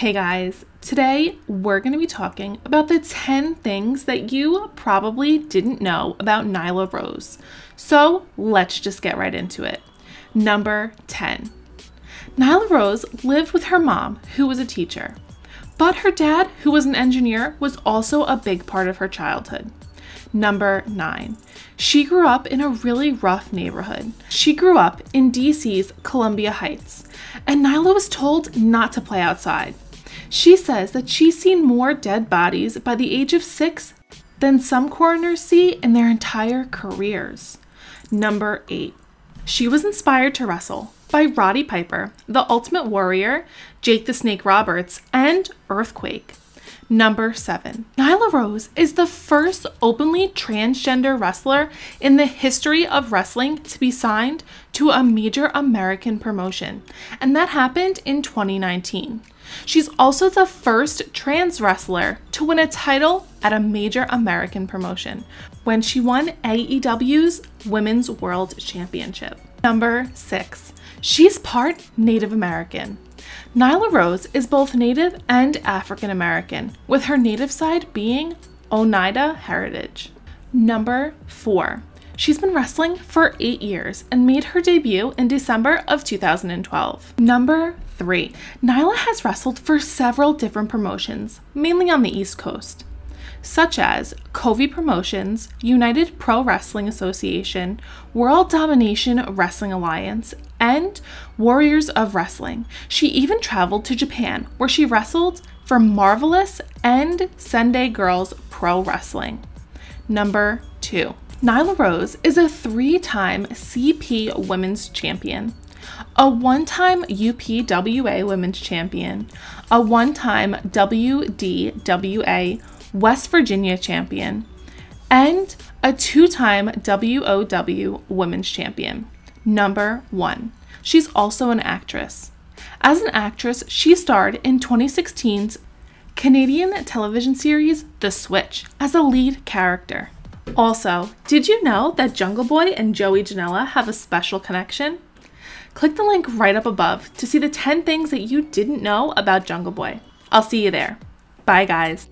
Hey guys, today we're going to be talking about the 10 things that you probably didn't know about Nyla Rose. So let's just get right into it. Number 10 Nyla Rose lived with her mom, who was a teacher. But her dad, who was an engineer, was also a big part of her childhood. Number 9. She grew up in a really rough neighborhood. She grew up in DC's Columbia Heights, and Nyla was told not to play outside. She says that she's seen more dead bodies by the age of six than some coroners see in their entire careers. Number eight. She was inspired to wrestle by Roddy Piper, The Ultimate Warrior, Jake the Snake Roberts, and Earthquake. Number seven, Nyla Rose is the first openly transgender wrestler in the history of wrestling to be signed to a major American promotion, and that happened in 2019. She's also the first trans wrestler to win a title at a major American promotion when she won AEW's Women's World Championship. Number six, she's part Native American. Nyla Rose is both Native and African American, with her Native side being Oneida heritage. Number 4. She's been wrestling for 8 years and made her debut in December of 2012. Number 3. Nyla has wrestled for several different promotions, mainly on the East Coast such as Covey Promotions, United Pro Wrestling Association, World Domination Wrestling Alliance, and Warriors of Wrestling. She even traveled to Japan, where she wrestled for Marvelous and Sunday Girls Pro Wrestling. Number two. Nyla Rose is a three time CP Women's Champion, a one time UPWA Women's Champion, a one time WDWA West Virginia champion, and a two time WOW Women's Champion. Number one. She's also an actress. As an actress, she starred in 2016's Canadian television series The Switch as a lead character. Also, did you know that Jungle Boy and Joey Janela have a special connection? Click the link right up above to see the 10 things that you didn't know about Jungle Boy. I'll see you there. Bye, guys.